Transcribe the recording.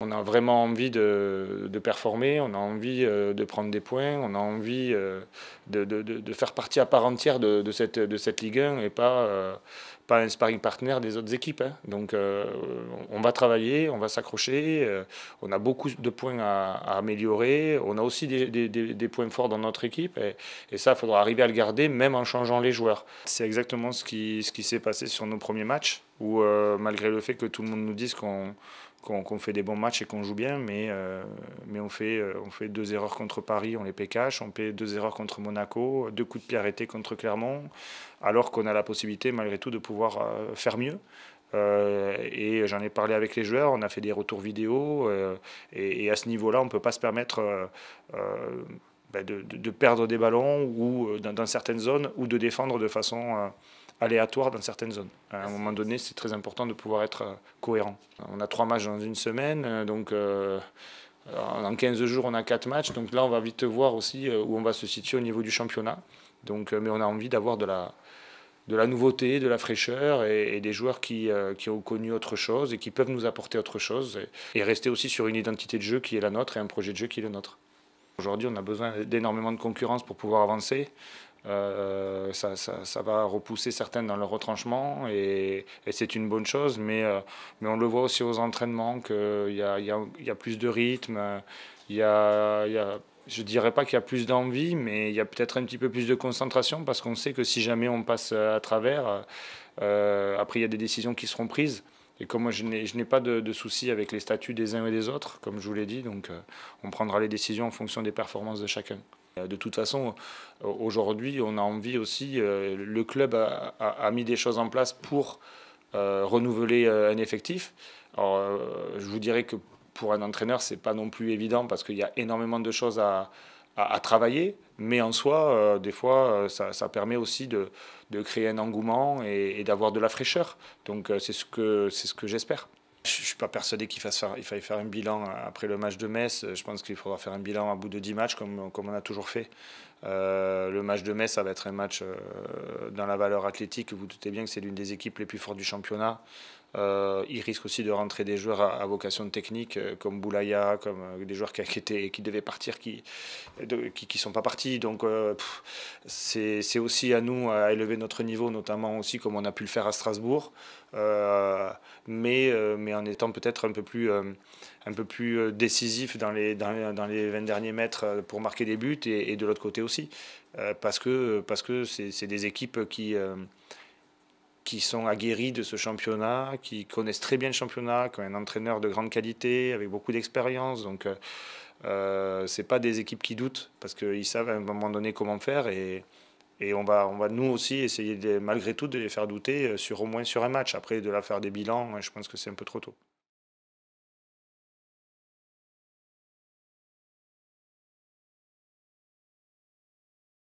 On a vraiment envie de, performer, on a envie euh, de prendre des points, on a envie euh, de, faire partie à part entière de, cette, de cette Ligue 1 et pas, euh, pas un sparring partner des autres équipes. Hein. Donc on va travailler, on va s'accrocher, on a beaucoup de points à, améliorer, on a aussi des, points forts dans notre équipe et, ça, il faudra arriver à le garder même en changeant les joueurs. C'est exactement ce qui, ce qui s'est passé sur nos premiers matchs où malgré le fait que tout le monde nous dise qu'on qu'on fait des bons matchs et qu'on joue bien, mais, euh, mais on, fait, euh, on fait deux erreurs contre Paris, on les paie on paie deux erreurs contre Monaco, deux coups de pied arrêtés contre Clermont, alors qu'on a la possibilité malgré tout de pouvoir euh, faire mieux. et j'en ai parlé avec les joueurs, on a fait des retours vidéo, et, à ce niveau-là, on ne peut pas se permettre... Ben de, perdre des ballons ou dans, dans, certaines zones ou de défendre de façon aléatoire dans certaines zones. À un moment donné, c'est très important de pouvoir être euh, cohérent. On a trois matchs dans une semaine, euh, donc euh, en 15 jours, on a quatre matchs. Donc là, on va vite voir aussi où on va se situer au niveau du championnat. Donc, mais on a envie d'avoir de la, de la nouveauté, de la fraîcheur et, des joueurs qui, qui, ont connu autre chose et qui peuvent nous apporter autre chose et, et rester aussi sur une identité de jeu qui est la nôtre et un projet de jeu qui est le nôtre. Aujourd'hui, on a besoin d'énormément de concurrence pour pouvoir avancer. Euh, ça, va repousser certaines dans leur retranchement et, c'est une bonne chose, mais, euh, mais on le voit aussi aux entraînements qu'il y a, y, a, plus de rythme, je y je dirais pas qu'il y a plus d'envie, mais il y a peut-être un petit peu plus de concentration parce qu'on sait que si jamais on passe à travers, euh, après il y a des décisions qui seront prises. Et comme moi je n'ai pas de, soucis avec les statuts des uns et des autres, comme je vous l'ai dit, donc on prendra les décisions en fonction des performances de chacun. Euh, de toute façon, euh, aujourd'hui, on a envie aussi, euh, le club a, mis des choses en place pour renouveler un effectif. je vous dirais que pour un entraîneur, ce n'est pas non plus évident parce qu'il y a énormément de choses à, travailler, mais en soi, des fois, ça, permet aussi de, créer un engouement et, d'avoir de la fraîcheur. Donc, c'est ce que, ce que j'espère. Je ne suis pas persuadé qu'il fasse faire, faille faire un bilan après le match de Metz. Je pense qu'il faudra faire un bilan à bout de 10 matchs, comme, on a toujours fait. Euh, le match de Metz, ça va être un match euh, dans la valeur athlétique. Vous doutez bien que c'est l'une des équipes les plus fortes du championnat. Euh, il risque aussi de rentrer des joueurs à, vocation technique, euh, comme Boulaya, comme euh, des joueurs qui, étaient, qui devaient partir, qui ne qui, sont pas partis. Donc, c'est aussi à nous à élever notre niveau, notamment aussi comme on a pu le faire à Strasbourg, mais, mais en étant peut-être un peu plus un peu plus décisif dans les, dans 20 derniers mètres pour marquer des buts et, de l'autre côté aussi. parce que c'est parce que des équipes qui, qui sont aguerris de ce championnat, qui connaissent très bien le championnat, qui ont un entraîneur de grande qualité, avec beaucoup d'expérience. Donc, euh, euh, c'est pas des équipes qui doutent, parce qu'ils savent à un moment donné comment faire. Et, et on, va, on va, nous aussi, essayer malgré tout de les faire douter euh, sur au moins sur un match. Après, de la faire des bilans, je pense que c'est un peu trop tôt.